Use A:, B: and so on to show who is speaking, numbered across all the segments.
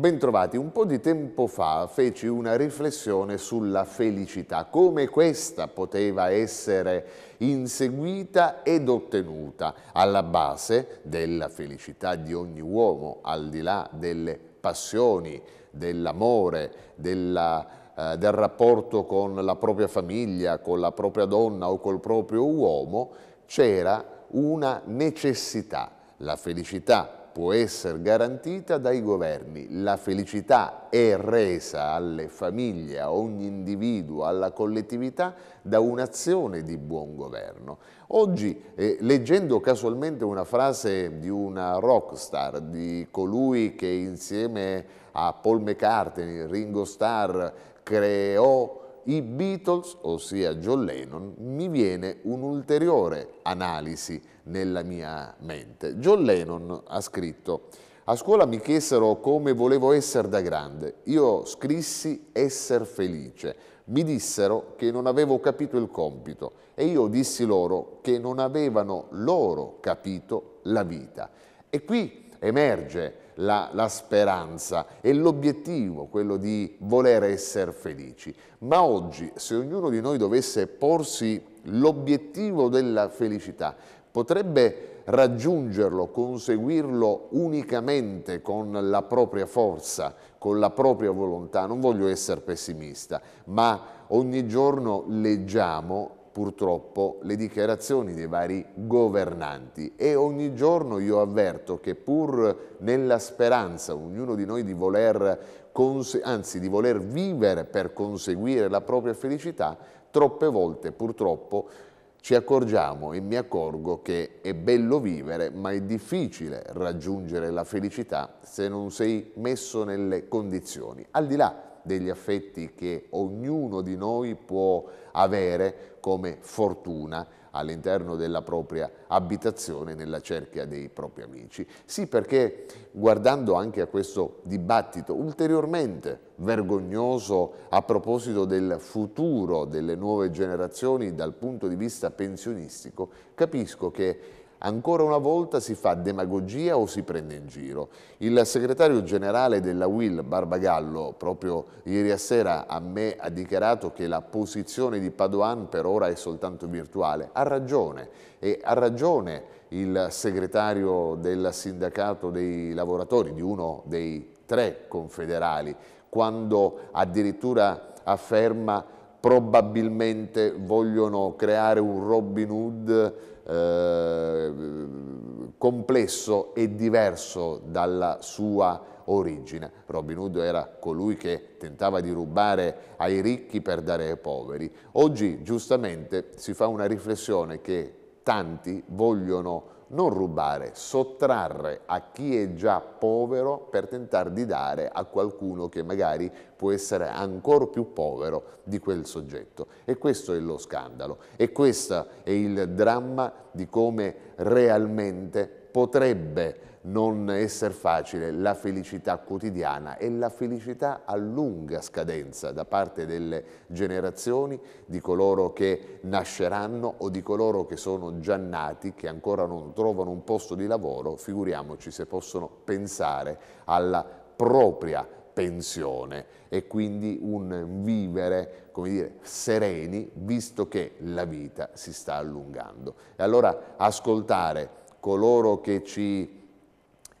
A: Bentrovati, un po' di tempo fa feci una riflessione sulla felicità, come questa poteva essere inseguita ed ottenuta alla base della felicità di ogni uomo, al di là delle passioni, dell'amore, eh, del rapporto con la propria famiglia, con la propria donna o col proprio uomo, c'era una necessità, la felicità può essere garantita dai governi. La felicità è resa alle famiglie, a ogni individuo, alla collettività da un'azione di buon governo. Oggi, eh, leggendo casualmente una frase di una rockstar, di colui che insieme a Paul McCartney, Ringo Starr, creò i Beatles, ossia John Lennon, mi viene un'ulteriore analisi nella mia mente. John Lennon ha scritto a scuola mi chiesero come volevo essere da grande. Io scrissi essere felice. Mi dissero che non avevo capito il compito e io dissi loro che non avevano loro capito la vita. E qui emerge la, la speranza e l'obiettivo, quello di voler essere felici. Ma oggi, se ognuno di noi dovesse porsi l'obiettivo della felicità, potrebbe raggiungerlo, conseguirlo unicamente con la propria forza, con la propria volontà. Non voglio essere pessimista, ma ogni giorno leggiamo purtroppo le dichiarazioni dei vari governanti e ogni giorno io avverto che pur nella speranza ognuno di noi di voler, anzi, di voler vivere per conseguire la propria felicità, troppe volte purtroppo ci accorgiamo e mi accorgo che è bello vivere, ma è difficile raggiungere la felicità se non sei messo nelle condizioni. Al di là degli affetti che ognuno di noi può avere come fortuna all'interno della propria abitazione, nella cerchia dei propri amici. Sì, perché guardando anche a questo dibattito ulteriormente vergognoso a proposito del futuro delle nuove generazioni dal punto di vista pensionistico, capisco che Ancora una volta si fa demagogia o si prende in giro. Il segretario generale della UIL, Barbagallo, proprio ieri a sera a me ha dichiarato che la posizione di Padoan per ora è soltanto virtuale. Ha ragione e ha ragione il segretario del sindacato dei lavoratori, di uno dei tre confederali, quando addirittura afferma probabilmente vogliono creare un Robin Hood eh, complesso e diverso dalla sua origine. Robin Hood era colui che tentava di rubare ai ricchi per dare ai poveri. Oggi giustamente si fa una riflessione che tanti vogliono non rubare, sottrarre a chi è già povero per tentare di dare a qualcuno che magari può essere ancora più povero di quel soggetto. E questo è lo scandalo e questo è il dramma di come realmente potrebbe non essere facile la felicità quotidiana e la felicità a lunga scadenza da parte delle generazioni di coloro che nasceranno o di coloro che sono già nati, che ancora non trovano un posto di lavoro, figuriamoci se possono pensare alla propria pensione e quindi un vivere, come dire, sereni, visto che la vita si sta allungando. E allora ascoltare coloro che ci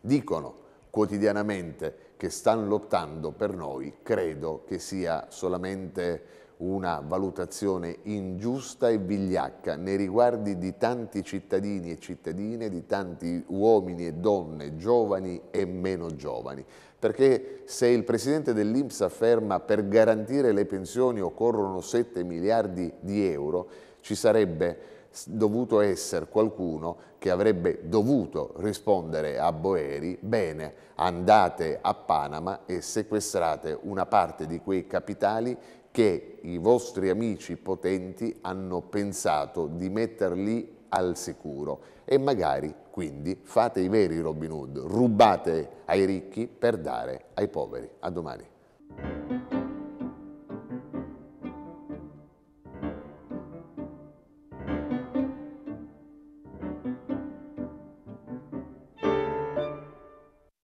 A: dicono quotidianamente che stanno lottando per noi, credo che sia solamente una valutazione ingiusta e vigliacca nei riguardi di tanti cittadini e cittadine, di tanti uomini e donne, giovani e meno giovani. Perché se il presidente dell'Inps afferma per garantire le pensioni occorrono 7 miliardi di euro, ci sarebbe dovuto essere qualcuno che avrebbe dovuto rispondere a Boeri, bene, andate a Panama e sequestrate una parte di quei capitali che i vostri amici potenti hanno pensato di metterli al sicuro e magari quindi fate i veri Robin Hood, rubate ai ricchi per dare ai poveri. A domani.